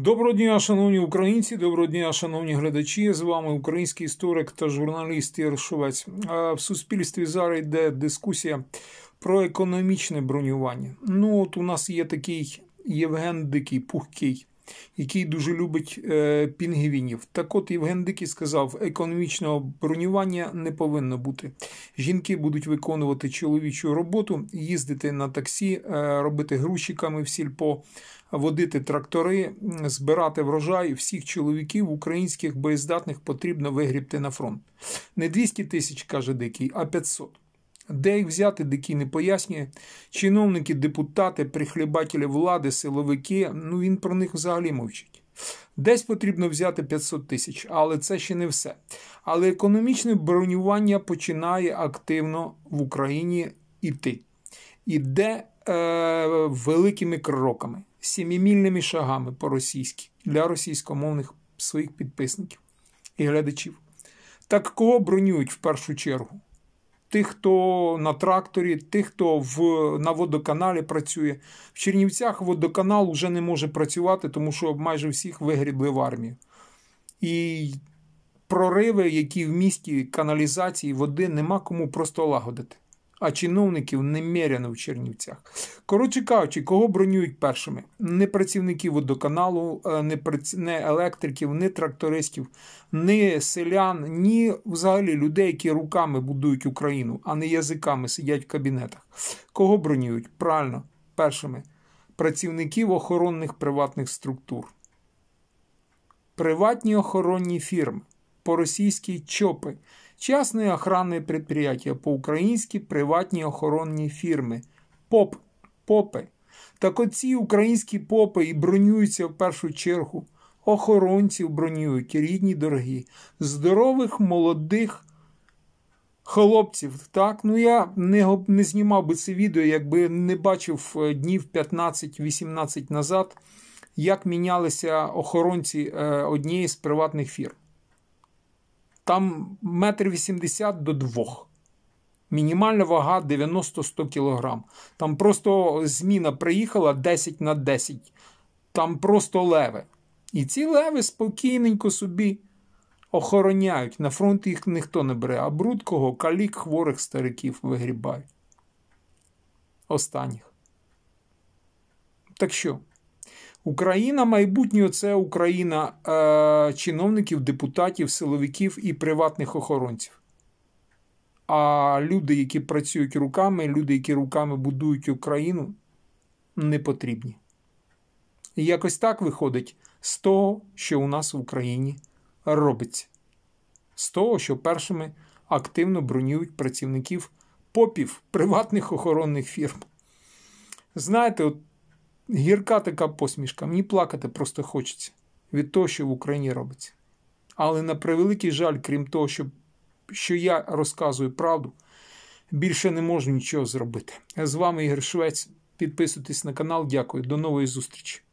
Доброго дня, шановні українці, доброго дня, шановні глядачі. З вами український історик та журналіст Єршовець. В суспільстві зараз йде дискусія про економічне бронювання. Ну, от у нас є такий Євген Дикий, пухкий який дуже любить е, пінгвінів. Так от Євген Дикий сказав: економічного бронювання не повинно бути. Жінки будуть виконувати чоловічу роботу, їздити на таксі, е, робити грузчиками в сільпо, водити трактори, збирати врожай всіх чоловіків українських боєздатних потрібно вигрібти на фронт. Не 200 тисяч, каже Дикий, а 500. Де їх взяти, дикий не пояснює. Чиновники, депутати, прихлібателі влади, силовики ну він про них взагалі мовчить. Десь потрібно взяти 500 тисяч, але це ще не все. Але економічне бронювання починає активно в Україні іти. Іде е, великими кроками, сімімільними шагами по-російськи для російськомовних своїх підписників і глядачів. Так кого бронюють в першу чергу? тих, хто на тракторі, тих, хто в, на водоканалі працює. В Чернівцях водоканал вже не може працювати, тому що майже всіх вигрібли в армію. І прориви, які в місті каналізації води, нема кому просто лагодити а чиновників немеряно в Чернівцях. Коротше кажучи, кого бронюють першими? Не працівників водоканалу, е, не, прац... не електриків, не трактористів, не селян, ні взагалі людей, які руками будують Україну, а не язиками сидять в кабінетах. Кого бронюють? Правильно, першими працівників охоронних приватних структур. Приватні охоронні фірми по російській ЧОПи, частные охранные предприятия, по-українськи приватні охоронні фірми, поп, попи. Так оці українські попи і бронюються в першу чергу. Охоронців бронюють, рідні дорогі, здорових молодих хлопців. Так, ну я не не знімав би це відео, якби не бачив е, днів 15-18 назад, як мінялися охоронці е, однієї з приватних фірм. Там метр вісімдесят до двох. Мінімальна вага 90-100 кг. Там просто зміна приїхала 10 на 10. Там просто леви. І ці леви спокійненько собі охороняють. На фронт їх ніхто не бере, а брудкого калік хворих стариків вигрібають. Останніх. Так що? Україна майбутнього це Україна е, чиновників, депутатів, силовиків і приватних охоронців. А люди, які працюють руками, люди, які руками будують Україну, не потрібні. І якось так виходить з того, що у нас в Україні робиться. З того, що першими активно бронюють працівників попів приватних охоронних фірм. Знаєте, от Гірка така посмішка, мені плакати просто хочеться від того, що в Україні робиться. Але на превеликий жаль, крім того, що, що я розказую правду, більше не можу нічого зробити. З вами Ігор Швець. Підписуйтесь на канал. Дякую. До нової зустрічі.